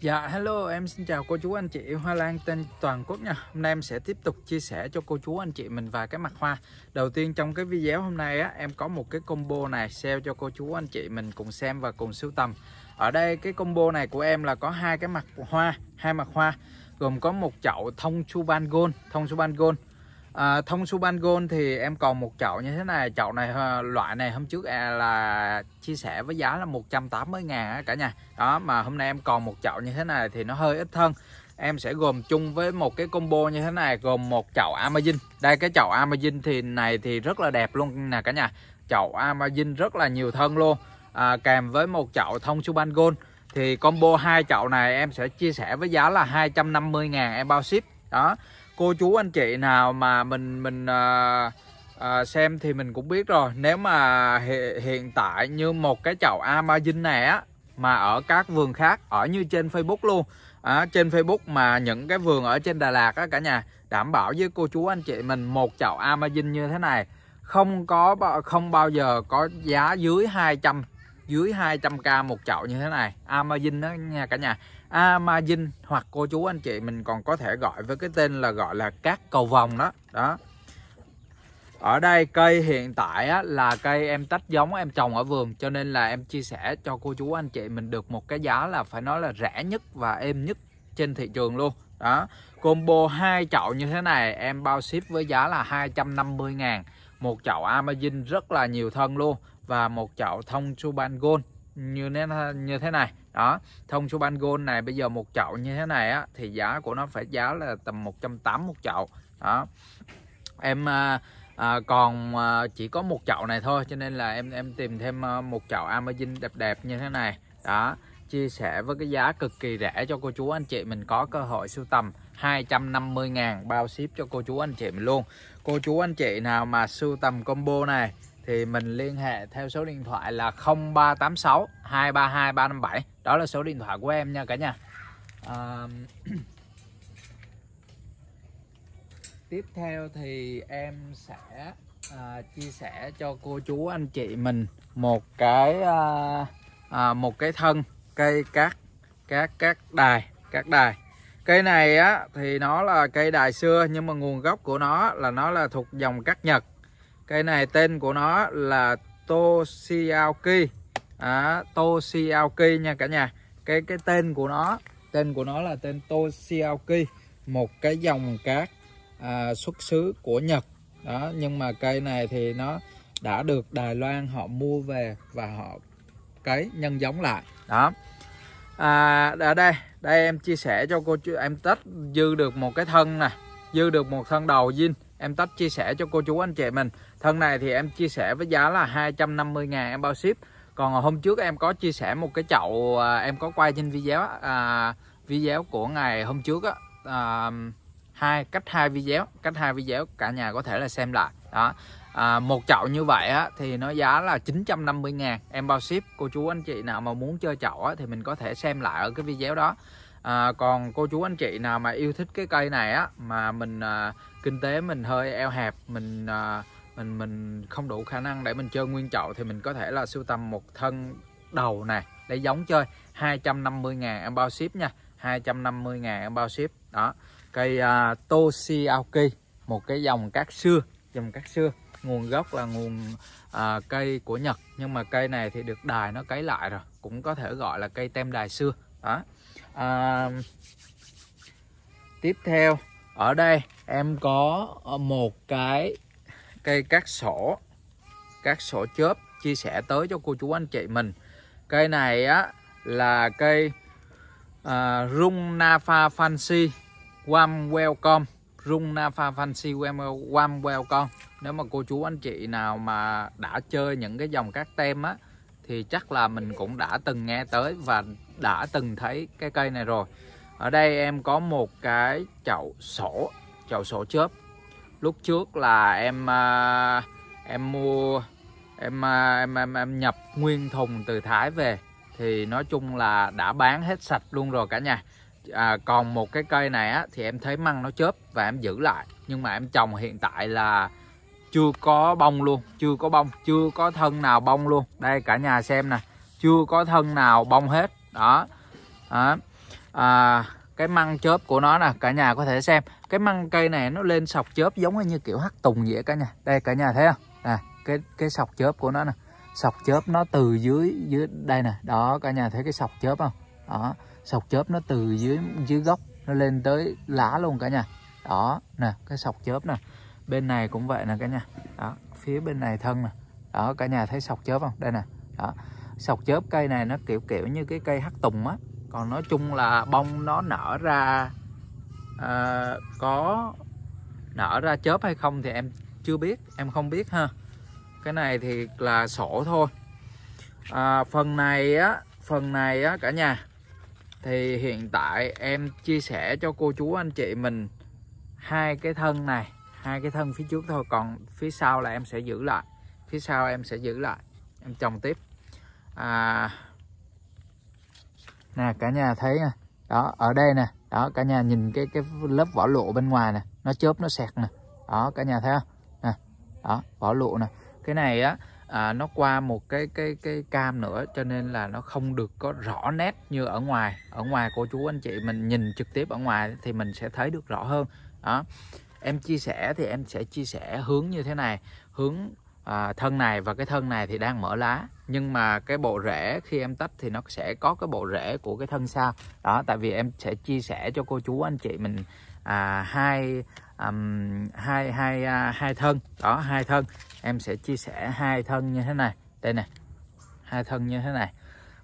Dạ hello em xin chào cô chú anh chị Hoa Lan tên toàn quốc nha Hôm nay em sẽ tiếp tục chia sẻ cho cô chú anh chị mình vài cái mặt hoa Đầu tiên trong cái video hôm nay á em có một cái combo này sale cho cô chú anh chị mình cùng xem và cùng sưu tầm Ở đây cái combo này của em là có hai cái mặt hoa hai mặt hoa gồm có một chậu thông suban gold thông suban gold À, thông Subangon thì em còn một chậu như thế này chậu này ờ, loại này hôm trước à, là chia sẻ với giá là 180 ngàn cả nhà đó mà hôm nay em còn một chậu như thế này thì nó hơi ít thân. em sẽ gồm chung với một cái combo như thế này gồm một chậu Amazin đây cái chậu Amazin thì này thì rất là đẹp luôn nè cả nhà chậu Amazin rất là nhiều thân luôn à, kèm với một chậu thông su Subangon thì combo hai chậu này em sẽ chia sẻ với giá là 250 ngàn em bao ship đó cô chú anh chị nào mà mình mình à, à, xem thì mình cũng biết rồi nếu mà hiện, tại như một cái chậu amazin này á mà ở các vườn khác ở như trên Facebook luôn à, trên Facebook mà những cái vườn ở trên Đà Lạt á cả nhà đảm bảo với cô chú anh chị mình một chậu amazin như thế này không có không bao giờ có giá dưới 200 dưới 200k một chậu như thế này amazin đó nha cả nhà à, margin hoặc cô chú anh chị mình còn có thể gọi với cái tên là gọi là cát cầu vòng đó đó ở đây cây hiện tại á, là cây em tách giống em trồng ở vườn cho nên là em chia sẻ cho cô chú anh chị mình được một cái giá là phải nói là rẻ nhất và êm nhất trên thị trường luôn đó combo hai chậu như thế này em bao ship với giá là 250 ngàn một chậu Amazin rất là nhiều thân luôn và một chậu thông Suban Gold như thế như thế này đó thông số ban gôn này bây giờ một chậu như thế này á thì giá của nó phải giá là tầm 180 một chậu đó em à, à, còn à, chỉ có một chậu này thôi cho nên là em em tìm thêm à, một chậu Amazon đẹp đẹp như thế này đó chia sẻ với cái giá cực kỳ rẻ cho cô chú anh chị mình có cơ hội sưu tầm 250 ngàn bao ship cho cô chú anh chị mình luôn cô chú anh chị nào mà sưu tầm combo này thì mình liên hệ theo số điện thoại là 0386 232 357 đó là số điện thoại của em nha cả nhà à, tiếp theo thì em sẽ à, chia sẻ cho cô chú anh chị mình một cái à, à, một cái thân cây cát cát cát đài cát đài cây này á thì nó là cây đài xưa nhưng mà nguồn gốc của nó là nó là thuộc dòng cát nhật Cây này tên của nó là Toshiaki à, Toshiaki nha cả nhà cái cái tên của nó tên của nó là tên Toshiaki một cái dòng cát à, xuất xứ của Nhật đó nhưng mà cây này thì nó đã được Đài Loan họ mua về và họ cấy nhân giống lại đó à, ở đây đây em chia sẻ cho cô chú em tách dư được một cái thân nè dư được một thân đầu zin em tách chia sẻ cho cô chú anh chị mình thân này thì em chia sẻ với giá là 250 ngàn em bao ship còn hôm trước em có chia sẻ một cái chậu à, em có quay trên video à, video của ngày hôm trước á à, hai cách hai video cách hai video cả nhà có thể là xem lại đó à, một chậu như vậy á, thì nó giá là 950 ngàn em bao ship cô chú anh chị nào mà muốn chơi chậu á, thì mình có thể xem lại ở cái video đó à, còn cô chú anh chị nào mà yêu thích cái cây này á mà mình à, kinh tế mình hơi eo hẹp mình à, mình mình không đủ khả năng để mình chơi nguyên chậu thì mình có thể là sưu tầm một thân đầu này để giống chơi 250 ngàn em bao ship nha 250 ngàn em bao ship đó cây uh, à, Toshiaki một cái dòng cát xưa dòng cát xưa nguồn gốc là nguồn uh, cây của Nhật nhưng mà cây này thì được đài nó cấy lại rồi cũng có thể gọi là cây tem đài xưa đó uh, tiếp theo ở đây em có ờ, một cái cây cát sổ cát sổ chớp chia sẻ tới cho cô chú anh chị mình cây này á là cây uh, rung nafa fancy warm welcome rung nafa fancy warm welcome nếu mà cô chú anh chị nào mà đã chơi những cái dòng cát tem á thì chắc là mình cũng đã từng nghe tới và đã từng thấy cái cây này rồi ở đây em có một cái chậu sổ chậu sổ chớp lúc trước là em à, em mua em à, em em, em nhập nguyên thùng từ Thái về thì nói chung là đã bán hết sạch luôn rồi cả nhà à, còn một cái cây này á, thì em thấy măng nó chớp và em giữ lại nhưng mà em trồng hiện tại là chưa có bông luôn chưa có bông chưa có thân nào bông luôn đây cả nhà xem nè chưa có thân nào bông hết đó, đó. À, cái măng chớp của nó nè cả nhà có thể xem cái măng cây này nó lên sọc chớp giống như kiểu hắc tùng vậy cả nhà đây cả nhà thấy không à cái cái sọc chớp của nó nè sọc chớp nó từ dưới dưới đây nè đó cả nhà thấy cái sọc chớp không đó sọc chớp nó từ dưới dưới gốc nó lên tới lá luôn cả nhà đó nè cái sọc chớp nè bên này cũng vậy nè cả nhà đó phía bên này thân nè đó cả nhà thấy sọc chớp không đây nè đó sọc chớp cây này nó kiểu kiểu như cái cây hắc tùng á còn nói chung là bông nó nở ra à, có nở ra chớp hay không thì em chưa biết em không biết ha cái này thì là sổ thôi à, phần này á phần này á cả nhà thì hiện tại em chia sẻ cho cô chú anh chị mình hai cái thân này hai cái thân phía trước thôi còn phía sau là em sẽ giữ lại phía sau em sẽ giữ lại em trồng tiếp à, nè cả nhà thấy nè đó ở đây nè đó cả nhà nhìn cái cái lớp vỏ lụa bên ngoài nè nó chớp nó sẹt nè đó cả nhà thấy không nè đó vỏ lụa nè cái này á à, nó qua một cái cái cái cam nữa cho nên là nó không được có rõ nét như ở ngoài ở ngoài cô chú anh chị mình nhìn trực tiếp ở ngoài thì mình sẽ thấy được rõ hơn đó em chia sẻ thì em sẽ chia sẻ hướng như thế này hướng à, thân này và cái thân này thì đang mở lá nhưng mà cái bộ rễ khi em tách thì nó sẽ có cái bộ rễ của cái thân sau đó tại vì em sẽ chia sẻ cho cô chú anh chị mình à, hai um, hai hai à, hai thân đó hai thân em sẽ chia sẻ hai thân như thế này đây nè hai thân như thế này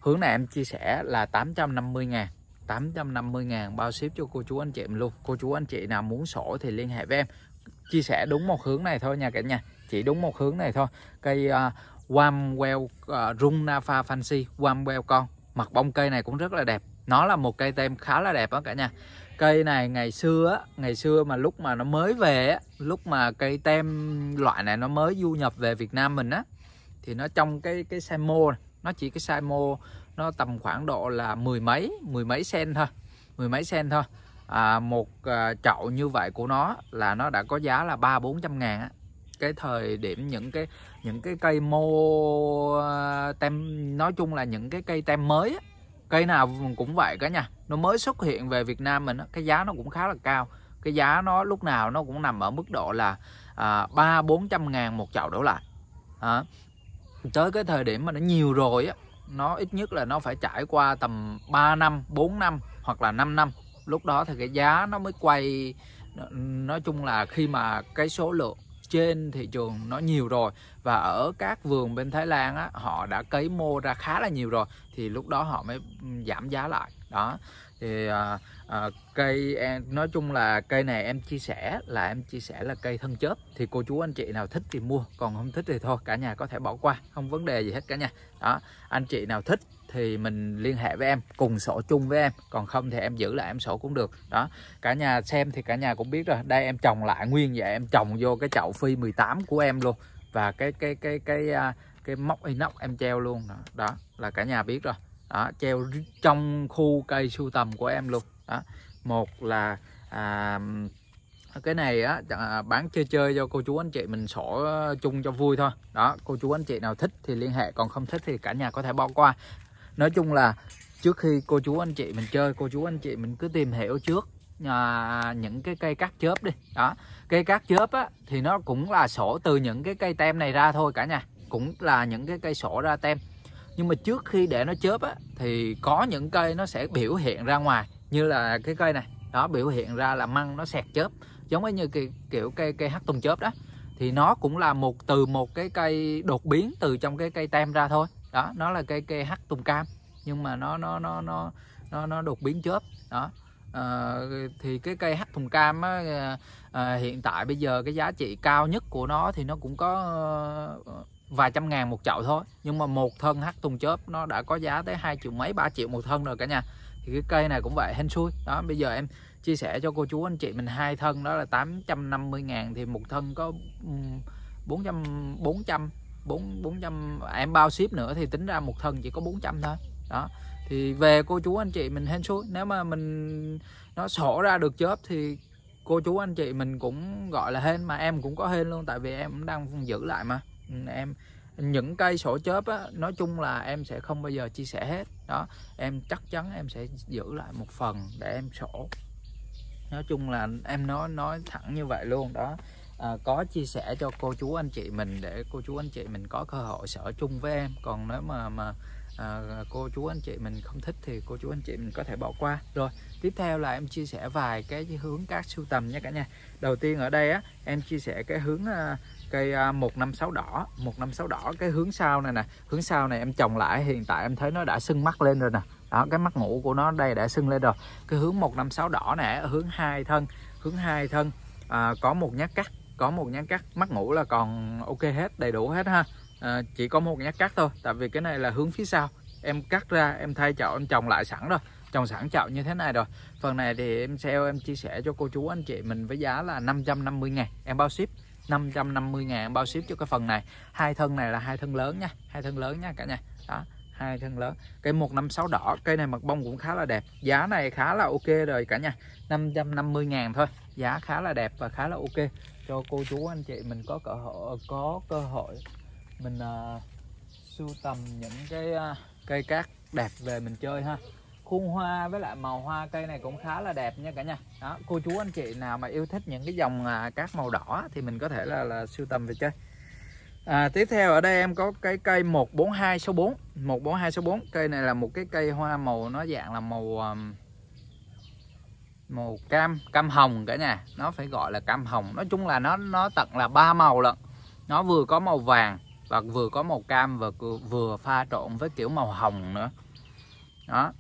hướng này em chia sẻ là 850 ngàn 850 ngàn bao ship cho cô chú anh chị mình luôn cô chú anh chị nào muốn sổ thì liên hệ với em chia sẻ đúng một hướng này thôi nha cả nhà chỉ đúng một hướng này thôi cây uh, à, Wamwell uh, à, Runapa Fancy Wamwell con mặt bông cây này cũng rất là đẹp nó là một cây tem khá là đẹp đó cả nhà cây này ngày xưa ngày xưa mà lúc mà nó mới về lúc mà cây tem loại này nó mới du nhập về Việt Nam mình á thì nó trong cái cái size mô nó chỉ cái size mô nó tầm khoảng độ là mười mấy mười mấy sen thôi mười mấy sen thôi à, một à, chậu như vậy của nó là nó đã có giá là ba bốn trăm ngàn cái thời điểm những cái những cái cây mô à, tem nói chung là những cái cây tem mới á, cây nào cũng vậy cả nha nó mới xuất hiện về Việt Nam mình á, cái giá nó cũng khá là cao cái giá nó lúc nào nó cũng nằm ở mức độ là à, ba bốn trăm ngàn một chậu đổ lại à, tới cái thời điểm mà nó nhiều rồi á nó ít nhất là nó phải trải qua tầm 3 năm 4 năm hoặc là 5 năm lúc đó thì cái giá nó mới quay nói chung là khi mà cái số lượng trên thị trường nó nhiều rồi và ở các vườn bên Thái Lan á, họ đã cấy mô ra khá là nhiều rồi thì lúc đó họ mới ừ, giảm giá lại đó thì à, à, cây em nói chung là cây này em chia sẻ là em chia sẻ là cây thân chớp thì cô chú anh chị nào thích thì mua còn không thích thì thôi cả nhà có thể bỏ qua không vấn đề gì hết cả nhà đó anh chị nào thích thì mình liên hệ với em cùng sổ chung với em còn không thì em giữ lại em sổ cũng được đó cả nhà xem thì cả nhà cũng biết rồi đây em trồng lại nguyên vậy em trồng vô cái chậu phi 18 của em luôn và cái cái cái cái cái, à, cái móc inox em treo luôn đó, đó là cả nhà biết rồi đó treo trong khu cây sưu tầm của em luôn đó một là à, cái này á à, bán chơi chơi cho cô chú anh chị mình sổ chung cho vui thôi đó cô chú anh chị nào thích thì liên hệ còn không thích thì cả nhà có thể bỏ qua nói chung là trước khi cô chú anh chị mình chơi cô chú anh chị mình cứ tìm hiểu trước à, những cái cây cắt chớp đi đó cây cắt chớp á, thì nó cũng là sổ từ những cái cây tem này ra thôi cả nhà cũng là những cái cây sổ ra tem nhưng mà trước khi để nó chớp á, thì có những cây nó sẽ biểu hiện ra ngoài như là cái cây này đó biểu hiện ra là măng nó sẹt chớp giống như kiểu, kiểu cây cây hắc tùng chớp đó thì nó cũng là một từ một cái cây đột biến từ trong cái cây tem ra thôi đó nó là cây cây hắc tùng cam nhưng mà nó nó nó nó nó nó đột biến chớp đó à, thì cái cây hắc thùng cam á, à, hiện tại bây giờ cái giá trị cao nhất của nó thì nó cũng có vài trăm ngàn một chậu thôi nhưng mà một thân hắc thùng chớp nó đã có giá tới hai triệu mấy ba triệu một thân rồi cả nhà thì cái cây này cũng vậy hên xui đó bây giờ em chia sẻ cho cô chú anh chị mình hai thân đó là 850 ngàn thì một thân có 400 400 bốn bốn trăm à, em bao ship nữa thì tính ra một thân chỉ có 400 thôi đó thì về cô chú anh chị mình hên xui nếu mà mình nó sổ ra được chớp thì cô chú anh chị mình cũng gọi là hên mà em cũng có hên luôn tại vì em cũng đang giữ lại mà ừ, em những cây sổ chớp á, nói chung là em sẽ không bao giờ chia sẻ hết đó em chắc chắn em sẽ giữ lại một phần để em sổ nói chung là em nói nói thẳng như vậy luôn đó à, có chia sẻ cho cô chú anh chị mình để cô chú anh chị mình có cơ hội sở chung với em còn nếu mà mà à, cô chú anh chị mình không thích thì cô chú anh chị mình có thể bỏ qua rồi tiếp theo là em chia sẻ vài cái hướng cát sưu tầm nha cả nhà đầu tiên ở đây á em chia sẻ cái hướng à, cây 156 đỏ 156 đỏ cái hướng sau này nè hướng sau này em trồng lại hiện tại em thấy nó đã sưng mắt lên rồi nè đó cái mắt ngủ của nó đây đã sưng lên rồi cái hướng 156 đỏ này ở hướng hai thân hướng hai thân à, có một nhát cắt có một nhánh cắt mắt ngủ là còn ok hết đầy đủ hết ha à, chỉ có một nhánh cắt thôi tại vì cái này là hướng phía sau em cắt ra em thay chậu em trồng lại sẵn rồi trồng sẵn chậu như thế này rồi phần này thì em sale em chia sẻ cho cô chú anh chị mình với giá là 550 ngàn em bao ship 550 ngàn bao ship cho cái phần này hai thân này là hai thân lớn nha hai thân lớn nha cả nhà đó hai thân lớn cây 156 đỏ cây này mặt bông cũng khá là đẹp giá này khá là ok rồi cả nhà 550 ngàn thôi giá khá là đẹp và khá là ok cho cô chú anh chị mình có cơ hội có cơ hội mình uh, sưu tầm những cái uh, cây cát đẹp về mình chơi ha khuôn hoa với lại màu hoa cây này cũng khá là đẹp nha cả nhà đó cô chú anh chị nào mà yêu thích những cái dòng uh, cát màu đỏ thì mình có thể là là sưu tầm về chơi à, tiếp theo ở đây em có cái cây 14264 14264 cây này là một cái cây hoa màu nó dạng là màu màu cam cam hồng cả nhà nó phải gọi là cam hồng nói chung là nó nó tận là ba màu lận nó vừa có màu vàng và vừa có màu cam và vừa pha trộn với kiểu màu hồng nữa đó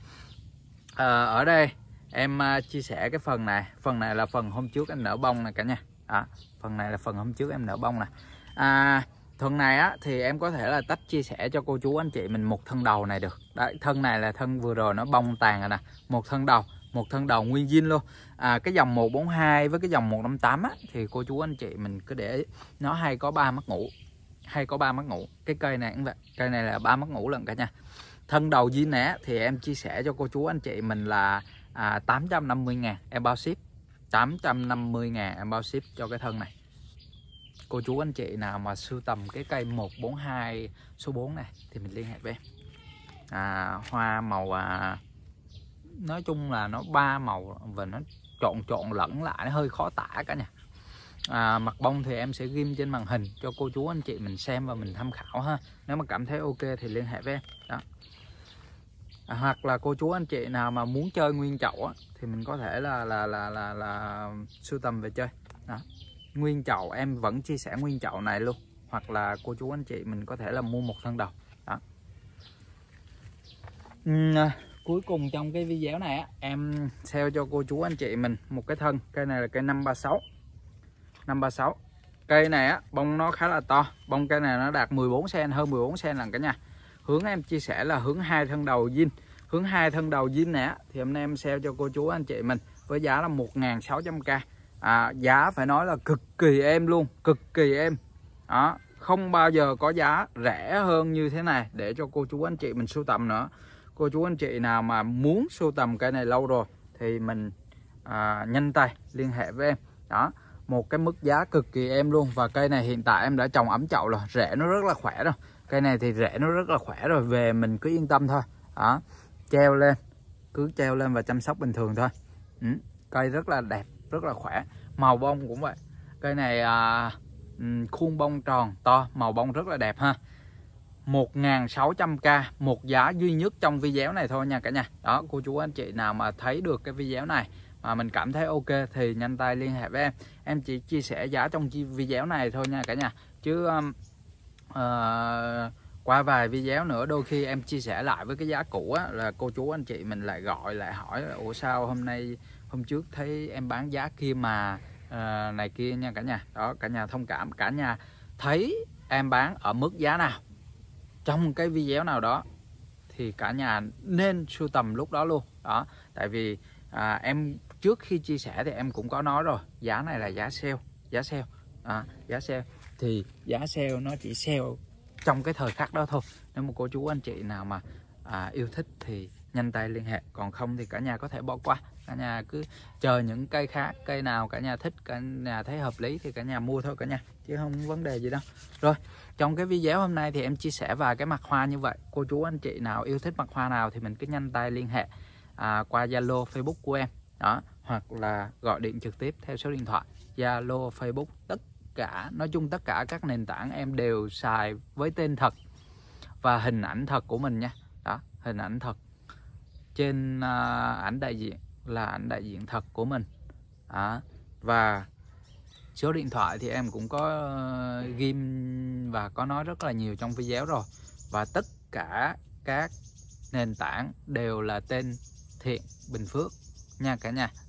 à, ở đây em à, chia sẻ cái phần này phần này là phần hôm trước em nở bông này cả nhà à, phần này là phần hôm trước em nở bông này à, thân này á thì em có thể là tách chia sẻ cho cô chú anh chị mình một thân đầu này được Đấy, thân này là thân vừa rồi nó bông tàn rồi nè một thân đầu một thân đầu nguyên zin luôn à, cái dòng 142 với cái dòng 158 á, thì cô chú anh chị mình cứ để nó hay có ba mắt ngủ hay có ba mắt ngủ cái cây này cũng vậy cây này là ba mắt ngủ lần cả nha thân đầu zin nẻ thì em chia sẻ cho cô chú anh chị mình là à, 850 ngàn em bao ship 850 ngàn em bao ship cho cái thân này cô chú anh chị nào mà sưu tầm cái cây 142 số 4 này thì mình liên hệ với em à, hoa màu à, nói chung là nó ba màu và nó trộn trộn lẫn lại nó hơi khó tả cả nhà à, mặt bông thì em sẽ ghim trên màn hình cho cô chú anh chị mình xem và mình tham khảo ha nếu mà cảm thấy ok thì liên hệ với em đó à, hoặc là cô chú anh chị nào mà muốn chơi nguyên chậu á, thì mình có thể là là là là, là sưu tầm về chơi đó. nguyên chậu em vẫn chia sẻ nguyên chậu này luôn hoặc là cô chú anh chị mình có thể là mua một thân đầu đó uhm, cuối cùng trong cái video này á, em sale cho cô chú anh chị mình một cái thân cây này là cây 536 536 cây này á, bông nó khá là to bông cây này nó đạt 14 cm hơn 14 cm lần cả nhà hướng em chia sẻ là hướng hai thân đầu zin hướng hai thân đầu zin nè thì hôm nay em sale cho cô chú anh chị mình với giá là 1.600k à, giá phải nói là cực kỳ em luôn cực kỳ em đó không bao giờ có giá rẻ hơn như thế này để cho cô chú anh chị mình sưu tầm nữa cô chú anh chị nào mà muốn sưu tầm cây này lâu rồi thì mình à, nhanh tay liên hệ với em đó một cái mức giá cực kỳ em luôn và cây này hiện tại em đã trồng ấm chậu rồi rễ nó rất là khỏe rồi cây này thì rễ nó rất là khỏe rồi về mình cứ yên tâm thôi đó treo lên cứ treo lên và chăm sóc bình thường thôi ừ. cây rất là đẹp rất là khỏe màu bông cũng vậy cây này à, ừ, khuôn bông tròn to màu bông rất là đẹp ha 1.600k một giá duy nhất trong video này thôi nha cả nhà đó cô chú anh chị nào mà thấy được cái video này mà mình cảm thấy ok thì nhanh tay liên hệ với em em chỉ chia sẻ giá trong video này thôi nha cả nhà chứ um, uh, qua vài video nữa đôi khi em chia sẻ lại với cái giá cũ á, là cô chú anh chị mình lại gọi lại hỏi ủa sao hôm nay hôm trước thấy em bán giá kia mà uh, này kia nha cả nhà đó cả nhà thông cảm cả nhà thấy em bán ở mức giá nào trong cái video nào đó thì cả nhà nên sưu tầm lúc đó luôn đó tại vì à, em trước khi chia sẻ thì em cũng có nói rồi giá này là giá sale giá sale à, giá sale thì giá sale nó chỉ sale trong cái thời khắc đó thôi nếu một cô chú anh chị nào mà à, yêu thích thì nhanh tay liên hệ còn không thì cả nhà có thể bỏ qua cả nhà cứ chờ những cây khác cây nào cả nhà thích cả nhà thấy hợp lý thì cả nhà mua thôi cả nhà chứ không vấn đề gì đâu rồi trong cái video hôm nay thì em chia sẻ vài cái mặt hoa như vậy cô chú anh chị nào yêu thích mặt hoa nào thì mình cứ nhanh tay liên hệ à, qua zalo facebook của em đó hoặc là gọi điện trực tiếp theo số điện thoại zalo facebook tất cả nói chung tất cả các nền tảng em đều xài với tên thật và hình ảnh thật của mình nha đó hình ảnh thật trên uh, ảnh đại diện là ảnh đại diện thật của mình à, và số điện thoại thì em cũng có ờ, ghim và có nói rất là nhiều trong video rồi và tất cả các nền tảng đều là tên thiện bình phước nha cả nhà